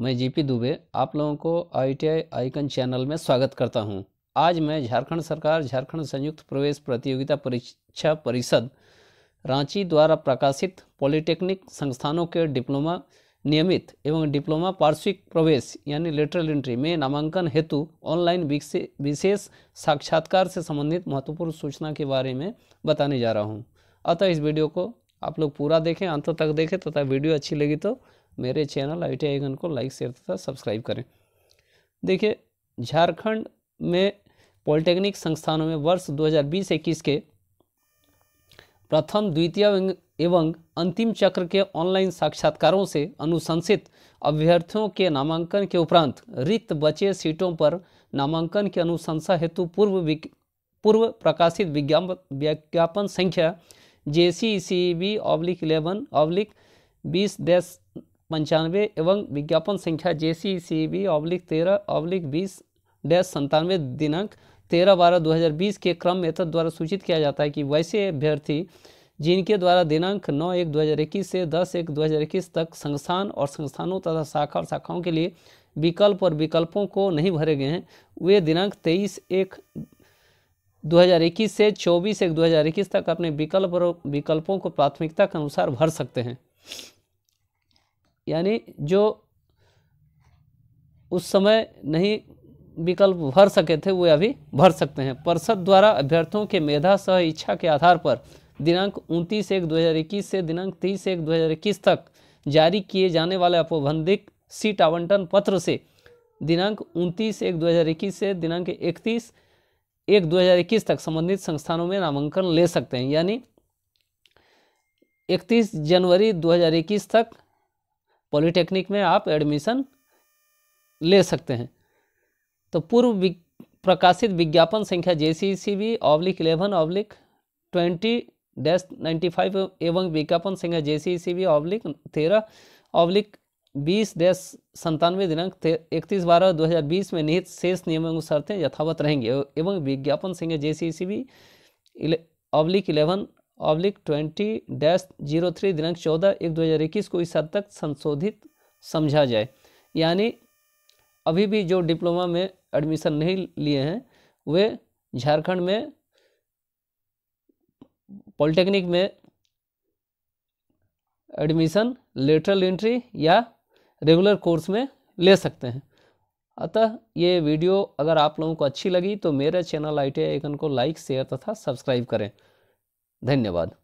मैं जीपी दुबे आप लोगों को आईटीआई आइकन चैनल में स्वागत करता हूं। आज मैं झारखंड सरकार झारखंड संयुक्त प्रवेश प्रतियोगिता परीक्षा परिषद रांची द्वारा प्रकाशित पॉलिटेक्निक संस्थानों के डिप्लोमा नियमित एवं डिप्लोमा पार्श्विक प्रवेश यानी लेटरल एंट्री में नामांकन हेतु ऑनलाइन विशेष साक्षात्कार से संबंधित महत्वपूर्ण सूचना के बारे में बताने जा रहा हूँ अतः इस वीडियो को आप लोग पूरा देखें अंत तक देखें तथा वीडियो अच्छी लगी तो मेरे चैनल आई टी आईगन को लाइक शेयर तथा सब्सक्राइब करें देखिए झारखंड में पॉलिटेक्निक संस्थानों में वर्ष 2020-21 के प्रथम द्वितीय एवं अंतिम चक्र के ऑनलाइन साक्षात्कारों से अनुशंसित अभ्यर्थियों के नामांकन के उपरांत रिक्त बचे सीटों पर नामांकन की अनुशंसा हेतु पूर्व पूर्व प्रकाशित विज्ञापन विज्ञापन संख्या J C C B oblique eleven oblique बीस डैश पंचानवे एवं विज्ञापन संख्या J C C B oblique तेरह अब्लिक बीस डैश संतानवे दिनांक तेरह बारह दो हज़ार बीस के क्रम में द्वारा सूचित किया जाता है कि वैसे अभ्यर्थी जिनके द्वारा दिनांक 9 एक 2021 से 10 एक 2021 तक संस्थान और संस्थानों तथा शाखा और शाखाओं के लिए विकल्प और विकल्पों को नहीं भरे गए हैं वे दिनांक 23 एक 2021 से 24 एक 2021 तक अपने विकल्प और विकल्पों को प्राथमिकता के अनुसार भर सकते हैं यानी जो उस समय नहीं विकल्प भर सके थे वे अभी भर सकते हैं परिषद द्वारा अभ्यर्थियों के मेधा सह इच्छा के आधार पर दिनांक उनतीस एक 2021 से दिनांक तीस एक 2021 तक जारी किए जाने वाले अपबंधिक सीट आवंटन पत्र से दिनांक उनतीस एक 2021 से दिनांक इकतीस एक 2021 तक संबंधित संस्थानों में नामांकन ले सकते हैं यानी 31 जनवरी 2021 तक पॉलिटेक्निक में आप एडमिशन ले सकते हैं तो पूर्व प्रकाशित विज्ञापन संख्या J C C B oblique eleven oblique twenty dash ninety five एवं विज्ञापन संख्या J C C B oblique तेरह ऑब्लिक बीस डैश संतानवे दिनांक इकतीस बारह दो हज़ार बीस में निहित शेष नियमों शर्तें यथावत रहेंगे एवं विज्ञापन संख्या J C C B oblique eleven oblique twenty dash zero three दिनांक चौदह एक दो हज़ार इक्कीस को इस हद तक संशोधित समझा जाए यानी अभी भी जो डिप्लोमा में एडमिशन नहीं लिए हैं वे झारखंड में पॉलिटेक्निक में एडमिशन लेटरल एंट्री या रेगुलर कोर्स में ले सकते हैं अतः ये वीडियो अगर आप लोगों को अच्छी लगी तो मेरे चैनल आई टी आइकन को लाइक शेयर तथा सब्सक्राइब करें धन्यवाद